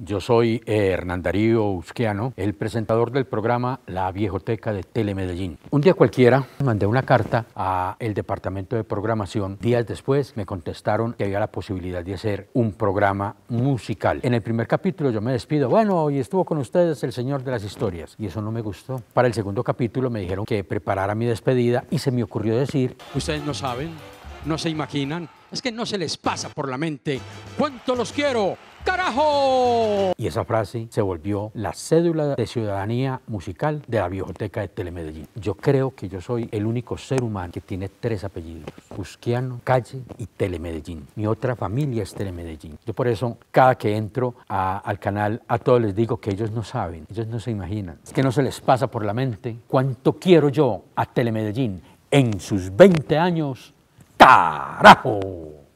Yo soy eh, Hernán Darío Usquiano, el presentador del programa La Viejoteca de Telemedellín. Un día cualquiera mandé una carta al departamento de programación. Días después me contestaron que había la posibilidad de hacer un programa musical. En el primer capítulo yo me despido, bueno, hoy estuvo con ustedes el señor de las historias y eso no me gustó. Para el segundo capítulo me dijeron que preparara mi despedida y se me ocurrió decir, ustedes no saben, no se imaginan, es que no se les pasa por la mente cuánto los quiero carajo! Y esa frase se volvió la cédula de ciudadanía musical de la biblioteca de Telemedellín. Yo creo que yo soy el único ser humano que tiene tres apellidos, Cusquiano, Calle y Telemedellín. Mi otra familia es Telemedellín. Yo por eso cada que entro al canal a todos les digo que ellos no saben, ellos no se imaginan, es que no se les pasa por la mente cuánto quiero yo a Telemedellín en sus 20 años. ¡Carajo!